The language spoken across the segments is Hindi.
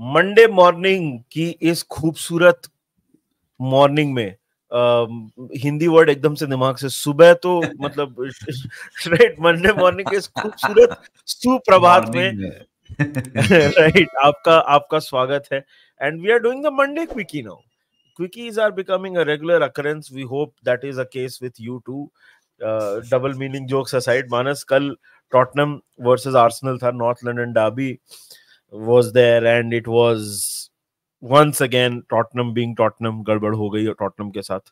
मंडे मॉर्निंग की इस खूबसूरत मॉर्निंग में आ, हिंदी वर्ड एकदम से दिमाग से सुबह तो मतलब राइट मंडे मॉर्निंग के इस खूबसूरत सुप्रभात में राइट आपका आपका स्वागत है and we are doing the Monday quickie now quickies are becoming a regular occurrence we hope that is a case with you too double meaning jokes aside Manas कल टॉटनम वर्सेस आर्सेनल था north London derby was there and it was once again Tottenham being Tottenham, garbad ho gayi Tottenham ke saath.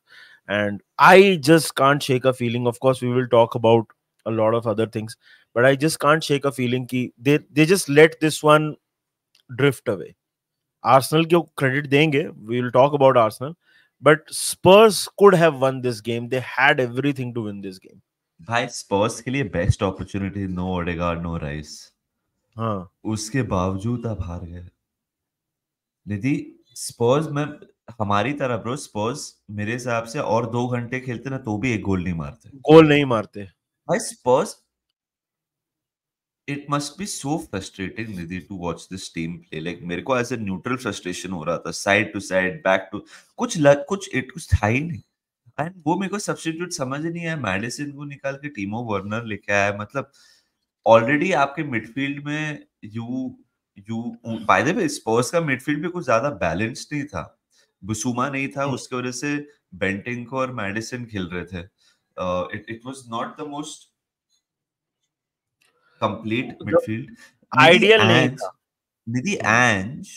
And I just can't shake a feeling. Of course, we will talk about a lot of other things, but I just can't shake a feeling कि they they just let this one drift away. Arsenal को credit देंगे. We will talk about Arsenal, but Spurs could have won this game. They had everything to win this game. भाई स्पर्स के लिए best opportunity no Odegaard no Rice हाँ उसके बावजूद आप हार गए निधि स्पर्स में हमारी तरह ब्रो स्पर्स मेरे हिसाब से और दो घंटे खेलते ना तो भी एक गोल नहीं मारते गोल नहीं मारते भाई Spurs it must be so frustrating Nidhi to watch this team play like मेरे को ऐसे न्यूट्रल फ्रस्ट्रेशन हो रहा था side to side back to कुछ लग, कुछ इट कुछ था ही नहीं एंड वो मेरे को सब्सटीट्यूट समझ नहीं आया मेडिसिन को निकाल के टीमो वर्नर लेके आया मतलब ऑलरेडी आपके मिडफील्ड में you you by the way Spurs का मिडफील्ड भी कुछ ज्यादा बैलेंस नहीं था बुसुमा नहीं था हम्म। उसके वजह से बेंटिंग को और मेडिसिन खेल रहे थे it it was not the most complete midfield ideal नहीं था Nidhi Ange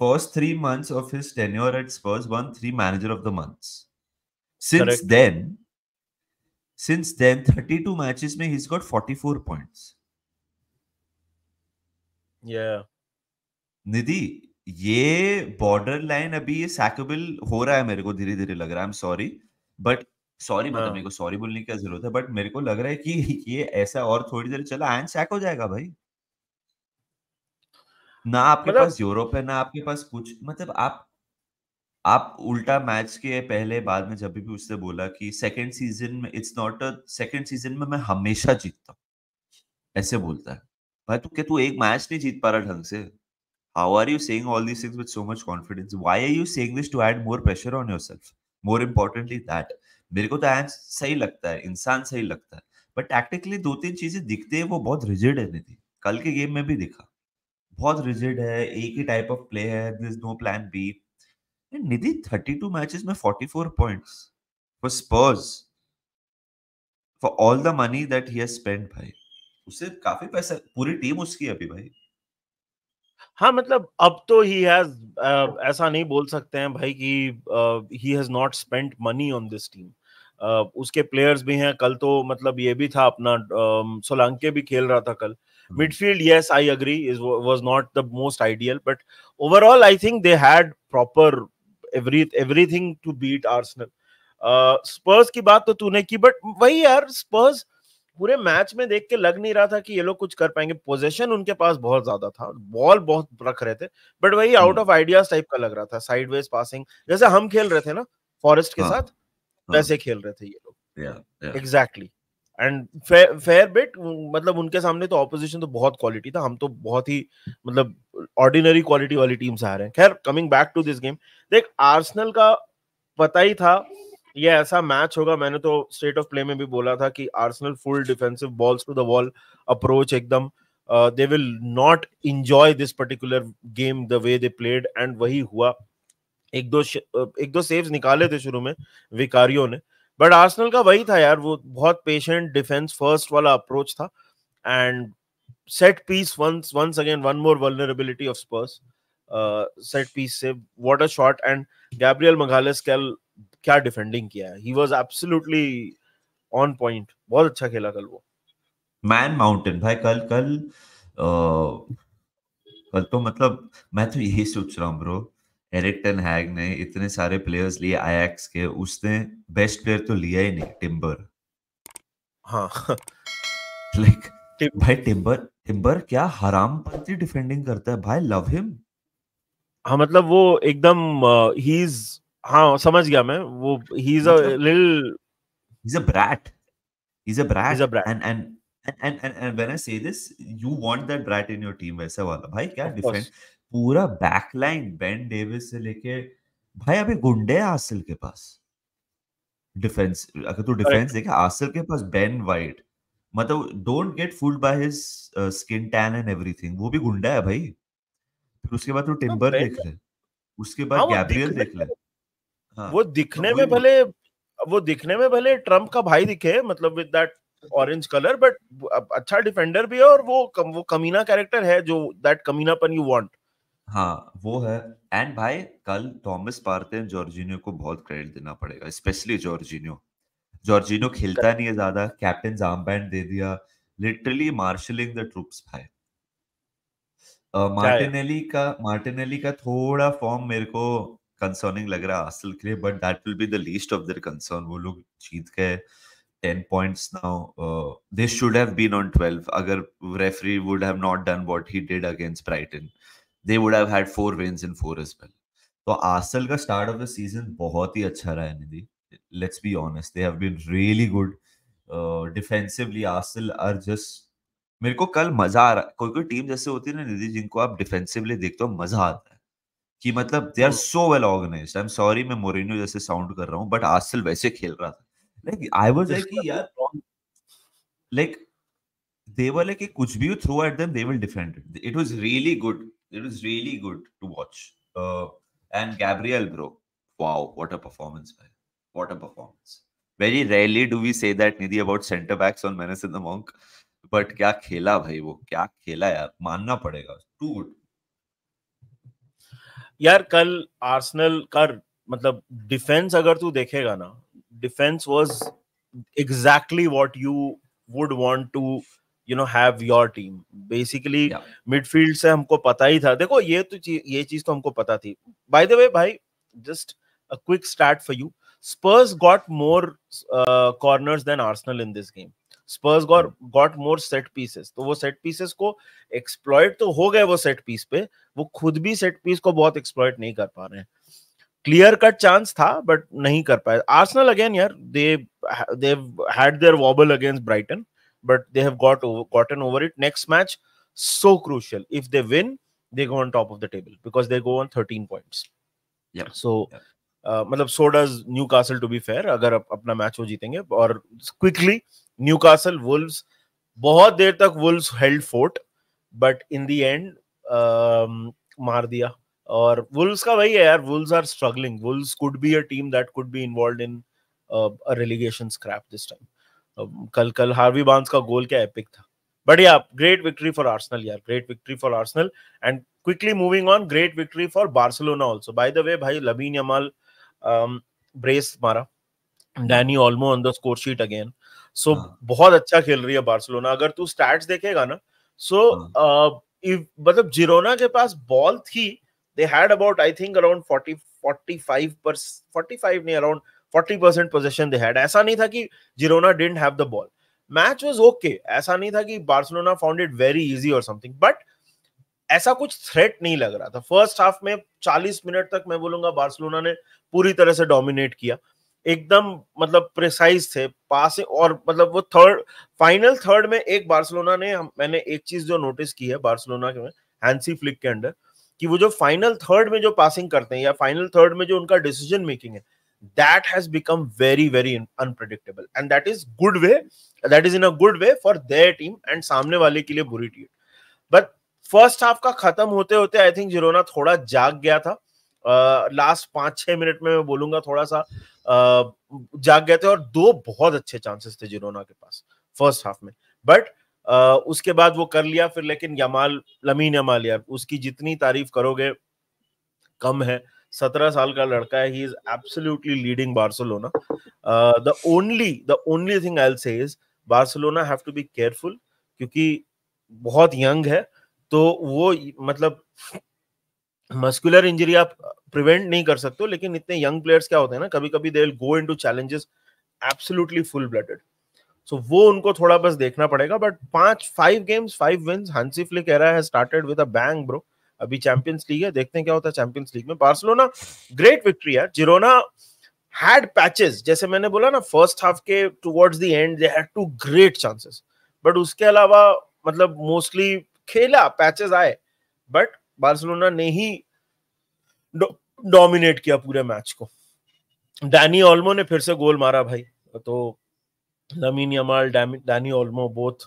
first three months of his tenure at Spurs one three manager of the months since then Since then, 32 matches में he's got 44 points. Yeah. निधि ये बॉर्डर लाइन अभी ये सैकेबल हो रहा है मेरे को धीरे धीरे लग रहा है I am sorry but sorry मतलब मेरे को सॉरी बोलने की जरूरत है बट मेरे को लग रहा है कि ये ऐसा और थोड़ी देर चला एंड सैक हो जाएगा भाई ना आपके मतलब... पास यूरोप है ना आपके पास कुछ मतलब आप आप उल्टा मैच के पहले बाद में जब भी उससे बोला कि सेकंड सीजन में it's not a second season में मैं हमेशा जीतता ऐसे बोलता है भाई तू क्या तू एक मैच नहीं जीत पा रहा ढंग से how are you saying all these things with so much confidence why are you saying this to add more pressure on yourself more importantly that मेरे को तो एंस सही लगता है इंसान सही लगता है बट टैक्टिकली दो तीन चीजें दिखते हैं वो बहुत रिजिड है निधि कल के गेम में भी दिखा बहुत रिजिड है एक ही टाइप ऑफ प्ले है this no plan B Nidhi thirty two match में forty four point for Spurs for all the money that he spend भाई. उसे काफी पैसा पूरी टीम उसकी अभी भाई हाँ मतलब अब तो ही हैज ऐसा नहीं बोल सकते हैं भाई कि he has not spent money on this team उसके प्लेयर्स भी हैं कल तो मतलब ये भी था अपना uh, सोलंके भी खेल रहा था कल midfield yes I agree is was not the most ideal but overall I think they had proper every everything to beat Arsenal Spurs की बात तो तूने की बट वही यार स्पर्स पूरे मैच में देख के लग नहीं रहा था कि ये लोग कुछ कर पाएंगे पोजेशन उनके पास बहुत ज्यादा था बॉल बहुत रख रहे थे बट वही आउट ऑफ आइडियाज टाइप का लग रहा था साइडवेज पासिंग जैसे हम खेल रहे थे ना फॉरेस्ट के हाँ, साथ हाँ, वैसे खेल रहे थे ये लोग exactly yeah, yeah. exactly. And fair bet मतलब उनके सामने तो ऑपोजिशन तो बहुत क्वालिटी था हम तो बहुत ही मतलब ऑर्डिनरी क्वालिटी वाली टीम से आ रहे हैं खैर coming back to this game देख आर्सनल का पता ही था ये ऐसा मैच होगा मैंने तो स्टेट ऑफ प्ले में भी बोला था कि Arsenal full defensive balls to the wall approach एकदम they will not enjoy this particular game the way they played and वही हुआ एक दो एक दो सेव्स निकाले थे शुरू में विकारियों ने बट आर्सनल का वही था यार वो बहुत पेशेंट डिफेंस फर्स्ट वाला अप्रोच था and set piece once once again one more vulnerability of Spurs set piece से what a shot and Gabriel Magalhaes कल क्या डिफेंडिंग किया है he was absolutely on point बहुत अच्छा खेला कल वो मैन माउंटेन भाई कल कल आ, uh, कल तो मतलब मैं तो यही सोच रहा हूँ ब्रो एरिक टेन हैग ने इतने सारे प्लेयर्स लिए आयक्स के उसने बेस्ट प्लेयर तो लिया ही नहीं टिम्बर हाँ लाइक like, भाई टिम्बर टिम्बर क्या हराम हरामपंथी डिफेंडिंग करता है भाई लव हिम हाँ मतलब वो एकदम ही इज हाँ समझ गया मैं वो he is a little he's a brat he's a brat he's a brat and and and and, and when i say this you want that brat in your team वैसा वाला भाई क्या डिफेंड पूरा बैकलाइन बेन डेविस से लेके भाई अभी गुंडे है आसिल के पास डिफेंस अगर तू डिफेंस देखे आसिल के पास बेन वाइट मतलब don't get fooled by his skin tan and everything वो भी गुंडा है भाई फिर उसके बाद तू टिम्बर तो देख ले उसके बाद गैब्रियल हाँ, देख ले हाँ, वो दिखने तो में भले वो दिखने में भले ट्रम्प का भाई दिखे मतलब with that orange colour but अच्छा डिफेंडर भी है और वो कम, वो कमीना कैरेक्टर है जो दैट कमीनापन यू वांट हाँ वो है एंड भाई कल थॉमस पार्थे और जॉर्जिनियो को बहुत क्रेडिट देना पड़ेगा स्पेशली जॉर्जिनियो जॉर्जिनियो खेलता नहीं है ज्यादा कैप्टन जाम बैंड दे दिया लिटरली मार्शलिंग द ट्रूप्स भाई मार्टिनेली का मार्टिनेली का थोड़ा फॉर्म मेरे को कंसर्निंग लग रहा है आर्सेनल के लिए but that will be the least of their concern वो लोग जीत गए 10 points now they should have been on 12 अगर referee would have not done what he did against Brighton they would have had four wins in four as well तो आर्सेनल का स्टार्ट ऑफ द सीजन बहुत ही अच्छा रहा है Nidhi let's be honest they have been really good defensively Arsenal are just मेरे को कल मजा आ रहा है कोई कोई टीम जैसे होती है ना निधि जिनको आप डिफेंसिवली देखते हो मजा आता है कि मतलब they are so well organise I am sorry मैं मोरिनो जैसे साउंड कर रहा हूँ बट आर्सेनल वैसे खेल रहा था लाइक आई वाज लाइक यार लाइक दे वर लाइक कुछ भी throw at them they will defend it was really good it was really good to watch. Uh, and Gabriel, bro, wow, what a performance! Man. What a performance! Very rarely do we say that Nidhi about centre backs on Menace and the Monk, but क्या खेला भाई वो क्या खेला यार मानना पड़ेगा टू गुड यार कल आर्सेनल का मतलब डिफेंस अगर तू देखेगा ना defence was exactly what you would want to you know have your team basically midfield से हमको पता ही था देखो ये तो चीज ये चीज तो हमको पता थी बाय द वे भाई just a quick start for you Spurs got more corners than Arsenal in this game Spurs got got more set pieces तो वो सेट पीसेस को एक्सप्लॉयट तो हो गए वो सेट पीस पे वो खुद भी सेट पीस को बहुत एक्सप्लॉयट नहीं कर पा रहे हैं क्लियर कट चांस था बट नहीं कर पाए आर्सेनल अगेन यार they they had their wobble against Brighton but they have got over, gotten over it. Next match, so crucial. If they win, they go on top of the table because they go on 13 points. Yeah. So, yep. Uh, so does Newcastle, to be fair. Agar ap- apna match ho jitenge, or quickly, Newcastle, Wolves, bahut der tak Wolves held fort, but in the end, um, mar diya. और वुल्स का वही है यार Wolves are struggling Wolves could be a team that could be involved in relegation scrap कल कल हार्वी बांस का गोल क्या एपिक था but yeah great victory for Arsenal यार great victory for Arsenal and quickly moving on great victory for Barcelona also by the way भाई लबीन यमाल ब्रेस मारा Dani Olmo on the score sheet again so बहुत अच्छा खेल रही है बार्सिलोना अगर तू स्टैट्स देखेगा ना सो हाँ। uh, मतलब जिरोना के पास बॉल थी they had about I think around 40 45 पर 45 नहीं around forty percent position they had ऐसा नहीं था कि Girona didn't have the ball match was okay ऐसा नहीं था कि Barcelona found it very easy और समथिंग बट ऐसा कुछ थ्रेट नहीं लग रहा था फर्स्ट हाफ में 40 मिनट तक मैं बोलूंगा बार्सिलोना ने पूरी तरह से डोमिनेट किया एकदम मतलब प्रिसाइज थे पास और मतलब वो थर्ड फाइनल थर्ड में एक बार्सिलोना ने मैंने एक चीज जो नोटिस की है बार्सिलोना के में हैंसी फ्लिक के अंडर कि वो जो फाइनल थर्ड में जो पासिंग करते हैं या फाइनल थर्ड में जो उनका डिसीजन मेकिंग है that has become very very unpredictable and that is good way that is in a good way for their team and सामने वाले के लिए बुरी टीम but फर्स्ट हाफ का खत्म होते होते आई थिंक जिरोना थोड़ा जाग गया था लास्ट पांच छह मिनट में मैं बोलूंगा थोड़ा सा uh, जाग गए थे और दो बहुत अच्छे चांसेस थे जिरोना के पास फर्स्ट हाफ में बट uh, उसके बाद वो कर लिया फिर लेकिन यमाल लमीन यमाल यार उसकी जितनी तारीफ करोगे कम है सत्रह साल का लड़का है he is absolutely leading Barcelona the only the only thing I say is Barcelona have to be careful क्योंकि बहुत यंग है तो वो मतलब मस्कुलर इंजरी आप प्रिवेंट नहीं कर सकते लेकिन इतने यंग प्लेयर्स क्या होते हैं ना कभी कभी they will go into challenges absolutely full blooded so so, वो उनको थोड़ा बस देखना पड़ेगा बट पांच five games five wins Hansi Flick era has started with a bang bro अभी चैंपियंस लीग है देखते हैं क्या होता है चैंपियंस लीग में बार्सिलोना ग्रेट विक्ट्री है जिरोना हैड पैचेस जैसे मैंने बोला ना फर्स्ट हाफ के towards the end they had two great chances but उसके अलावा मतलब मोस्टली खेला पैचेस आए बट बार्सिलोना ने ही डोमिनेट किया पूरे मैच को डैनी ऑल्मो ने फिर से गोल मारा भाई तो Lamine Yamal Dani Olmo both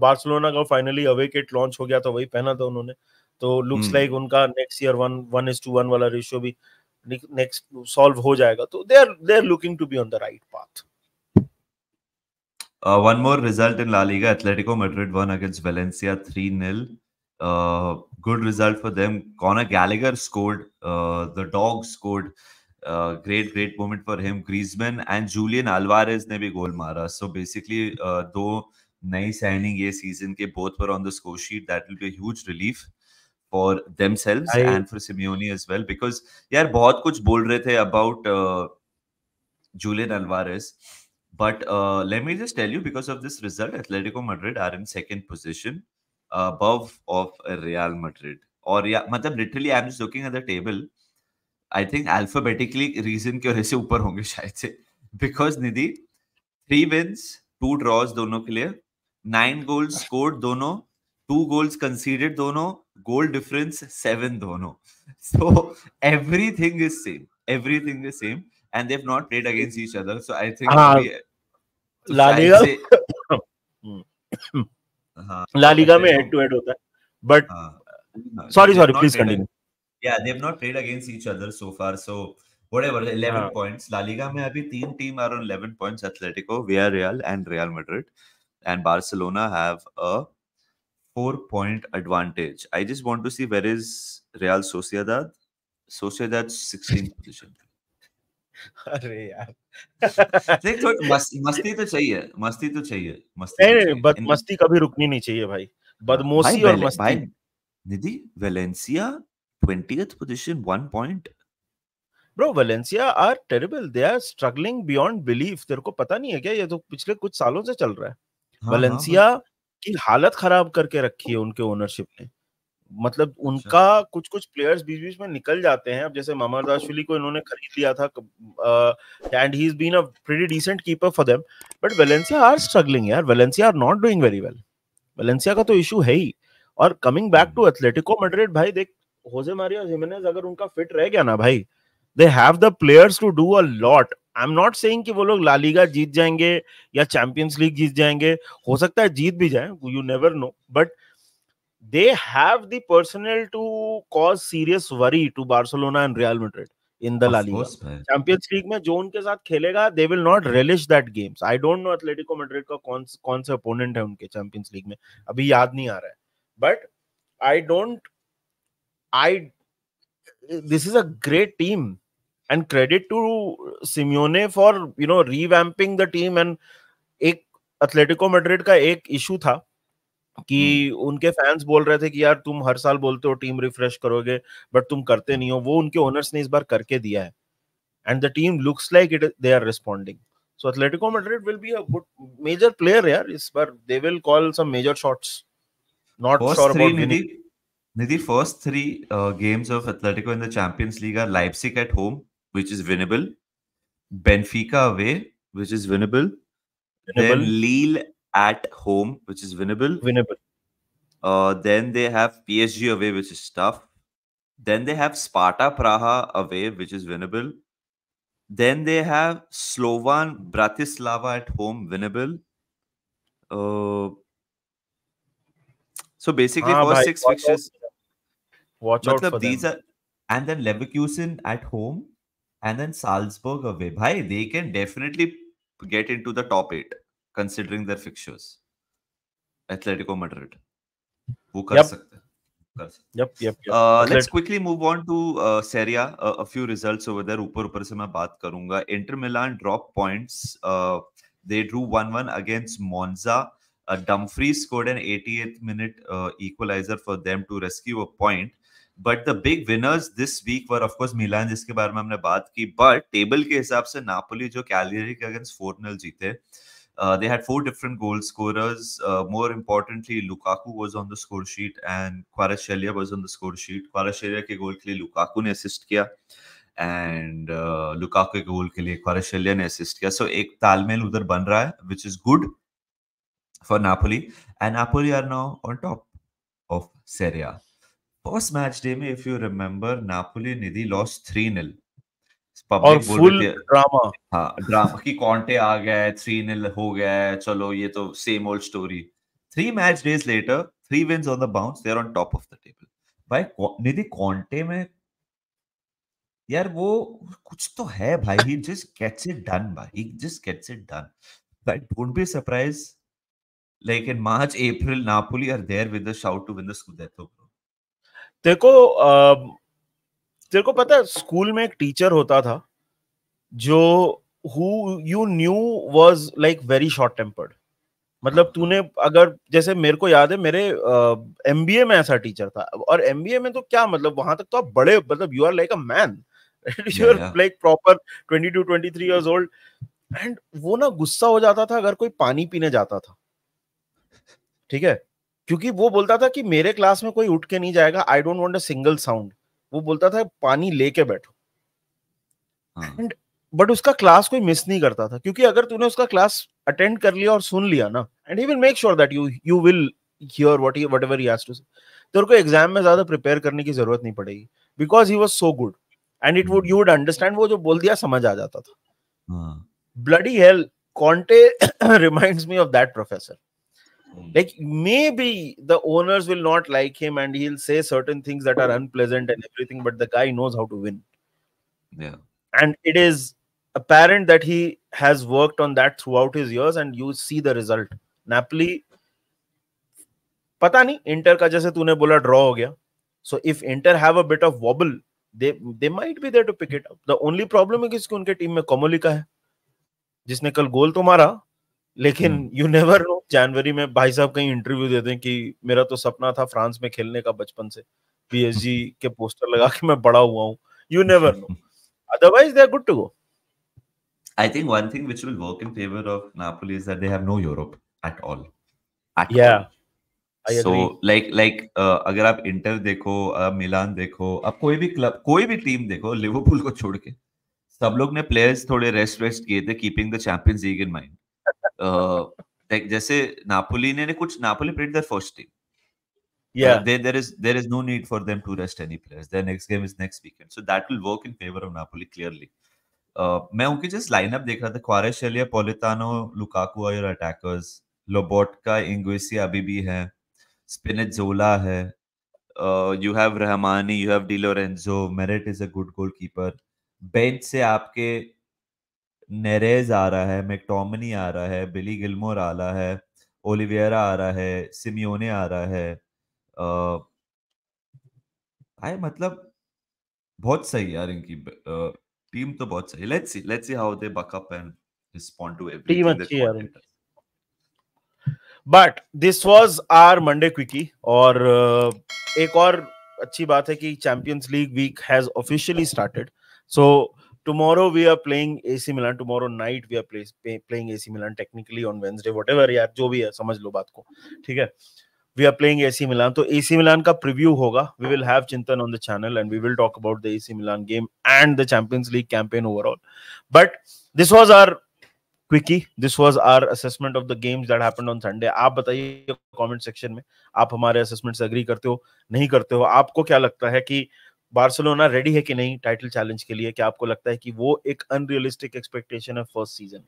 Barcelona का फाइनली अवे किट लॉन्च हो गया था वही पहना था उन्होंने तो लुक्स लाइक like उनका next year one one is two one वाला रेशियो भी नेक्स्ट सॉल्व हो जाएगा तो they are they are looking to be on the right path Uh, one more result in La Liga. Atletico Madrid won against Valencia 3 0. Uh, good result for them. Conor Gallagher scored. Uh, the dog scored. Uh, great, great moment for him. Griezmann and Julian Alvarez ने भी गोल मारा. So basically, uh, दो नई साइनिंग ये सीजन के both were on the score sheet. That will be a huge relief. Uh, for themselves I, and for Simeone as well because यार बहुत कुछ बोल रहे थे about uh, Julian Alvarez but uh, let me just tell you because of this result Atletico Madrid are in second position above of Real Madrid और या मतलब literally I'm just looking at the table I think alphabetically reason की वजह से ऊपर होंगे शायद से because Nidhi three wins two draws दोनों के लिए नाइन गोल्स स्कोर्ड दोनों टू गोल्स कंसीडेड दोनों goal difference seven dono. So everything is same. Everything is same, and they've not played against each other. So I think uh, we, so La Liga. Say, uh, head to head but sorry sorry please continue. yeah, they've not played against each other so far. So whatever 11 points. La Liga में be तीन team are on 11 points. Atletico, Villarreal, and Real Madrid, and Barcelona have a four point advantage. I just want to see where is Real Sociedad. Sociedad 16th position. अरे यार थोड़ी मस, मस्ती तो चाहिए मस्ती तो चाहिए मस्ती तो नहीं, तो चाहिए। बद, मस्ती कभी रुकनी नहीं चाहिए भाई हाँ, बदमोशी और मस्ती भाई Nidhi Valencia 20th position one point bro Valencia are terrible they are struggling beyond belief तेरे को पता नहीं है क्या ये तो पिछले कुछ सालों से चल रहा है वेलेंसिया हाँ, हाँ, की हालत खराब करके रखी है उनके ओनरशिप ने मतलब अच्छा। उनका कुछ कुछ प्लेयर्स बीच बीच में निकल जाते हैं अब जैसे ममर दाशुली को इन्होंने खरीद लिया था and he is been a pretty decent keeper for them but Valencia are struggling यार Valencia are not doing very well Valencia का तो इशू है ही और coming back to Atletico Madrid भाई देख होजे मारिया जिमेनेज अगर उनका फिट रह गया ना भाई they have the players to do a lot I am not saying कि वो लोग लालीगा जीत जाएंगे या चैंपियंस लीग जीत जाएंगे हो सकता है जीत भी जाए you never know but they have the personal to cause serious worry to Barcelona and Real Madrid in the LaLiga Champions League में जो उनके साथ खेलेगा they will not relish that games I don't know Atletico Madrid का कौन कौन से ओपोनेंट है उनके चैंपियंस लीग में अभी याद नहीं आ रहा है but I don't I this is a great team and credit to Simeone for you know revamping the team and एक एथलेटिको मेड्रिड का एक इशू था कि hmm. उनके फैंस बोल रहे थे कि यार तुम हर साल बोलते हो टीम रिफ्रेश करोगे बट तुम करते नहीं हो वो उनके ओनर्स ने इस बार करके दिया है and the team looks like it they are responding so Atletico Madrid will be a good major player यार इस बार they will call some major shots not sure about Nidhi, first three uh, games of Atletico in the Champions League are Leipzig at home, which is winnable. Benfica away, which is winnable. winnable. Then Lille at home, which is winnable. Winnable. Uh, then they have PSG away, which is tough. Then they have Sparta Praha away, which is winnable. Then they have Slovan Bratislava at home, winnable. Uh, so basically, ah, first bhai, six watch fixtures. Out. Watch out for these them. are, and then Leverkusen at home and then Salzburg away. Bhai, they can definitely get into the top eight considering their fixtures. Atletico Madrid. Who yep. Yep, yep, yep. Uh, let's quickly move on to uh, Serie A. Uh, a few results over there. Upar ऊपर से मैं बात करूंगा. Inter Milan dropped points. Uh, they drew 1-1 against Monza. Uh, Dumfries scored an 88th minute uh, equalizer for them to rescue a point. But the big winners this week were of course course Milan जिसके बारे में हमने बात की बट टेबल के हिसाब से नापोली जो कैलरी के अगेंस्ट फोर नल जीते Uh, they had four different goal scorers. Uh, more importantly, Lukaku was on the score sheet and Kvaratskhelia was on the score के गोल के लिए लुकाकू ने असिस्ट किया एंड लुकाकू uh, के गोल के लिए क्वारेशेलिया ने असिस्ट किया सो एक तालमेल उधर बन रहा है which is good for Napoli and Napoli are now on top of Serie A first match day में if you remember Napoli Nidhi lost three nil और फुल ड्रामा हाँ ड्रामा की कॉन्टे आ गया है थ्री नील हो गया है चलो ये तो same old story three match days later three wins on the bounce there on top of the table भाई निधि कॉन्टे में यार वो कुछ तो है भाई he just gets it done भाई he just gets it done but don't be surprise like in March April Napoli are there with the shout to win the scudetto तेरे को तेरे को पता है स्कूल में एक टीचर होता था जो who you knew was like very short tempered मतलब हाँ। तूने अगर जैसे मेरे को याद है मेरे एम बी ए में ऐसा टीचर था और एम बी ए में तो क्या मतलब वहां तक तो आप बड़े मतलब you are like a man you are like proper twenty two twenty three years old and वो ना गुस्सा हो जाता था अगर कोई पानी पीने जाता था ठीक है क्योंकि वो बोलता था कि मेरे क्लास में कोई उठ के नहीं जाएगा I don't want a single sound वो बोलता था पानी लेके बैठो एंड हाँ। बट उसका क्लास कोई मिस नहीं करता था क्योंकि अगर तूने उसका क्लास अटेंड कर लिया और सुन लिया ना and he will make sure that you you will hear what he whatever he has to say तेरे को एग्जाम में ज्यादा प्रिपेयर करने की जरूरत नहीं पड़ेगी because he was so good and it would you would understand वो जो बोल दिया समझ आ जाता था bloody hell Conte reminds me of that professor Hmm. like maybe the owners will not like him and he'll say certain things that are hmm. unpleasant and everything but the guy knows how to win yeah and it is apparent that he has worked on that throughout his years and you see the result napoli पता नहीं इंटर का जैसे तूने बोला ड्रॉ हो गया so if Inter have a bit of wobble they they might be there to pick it up the only problem है कि इसकी उनके टीम में कोमोली का है जिसने कल गोल तो मारा लेकिन यू नेवर नो जनवरी में भाई साहब कहीं इंटरव्यू दे दें कि मेरा तो सपना था फ्रांस में खेलने का बचपन से पीएसजी के पोस्टर लगा के मैं बड़ा हुआ हूँ you never know otherwise they're good to go i think one thing which will work in favor of napoli is that they have no europe at all at yeah all. So like like अगर आप इंटर देखो आप मिलान देखो आप कोई भी क्लब कोई भी टीम देखो लिवरपूल को छोड़ के सब लोग ने प्लेयर्स थोड़े रेस्ट वेस्ट किए थे keeping the Champions League in mind like जैसे नापोली ने कुछ Napoli played their first team yeah uh, they, there is there is no need for them to rest any players their next game is next weekend so that will work in favor of napoli clearly uh, मैं उनके जस्ट लाइनअप देख रहा था क्वारेशेलिया पोलिटानो लुकाकु और अटैकर्स लोबोटका इंग्वेसी अभी भी है स्पिनेट जोला है you have Rahmani you have Di Lorenzo Meret is a good goalkeeper bench से आपके नरेज आ रहा है मैकटोमनी आ रहा है बिली गिलमोर आ रहा है ओलिवियरा आ रहा है सिमियोने आ रहा है आई मतलब बहुत सही यार इनकी टीम तो बहुत सही let's see let's see how they buck up and respond to everything team अच्छी यार but this was our Monday quickie और एक और अच्छी बात है कि Champions League week has officially started so so, tomorrow we are playing AC Milan. Tomorrow night we are play, play, playing AC Milan. Technically on Wednesday, whatever यार जो भी है समझ लो बात को ठीक है we are playing AC Milan तो एसी मिलान का प्रीव्यू होगा we will have Chintan on the channel and we will talk about the AC Milan game and the Champions League campaign overall but this was our quickie this was our assessment of the games that happened on Sunday आप बताइए कमेंट सेक्शन में आप हमारे असेसमेंट से अग्री करते हो नहीं करते हो आपको क्या लगता है कि बार्सिलोना रेडी है कि नहीं टाइटल चैलेंज के लिए क्या आपको लगता है कि वो एक अनरियलिस्टिक एक्सपेक्टेशन है फर्स्ट सीजन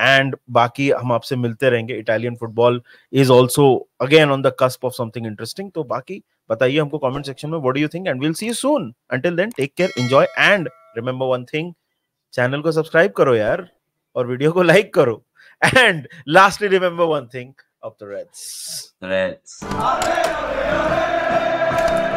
एंड बाकी हम आपसे मिलते रहेंगे Italian football is also again on the cusp of something interesting तो बाकी बताइए हमको कमेंट सेक्शन में what do you think and will see you soon until then take care enjoy and remember one thing channel को सब्सक्राइब करो यार और वीडियो को लाइक करो and lastly remember one thing of the Reds. The Reds.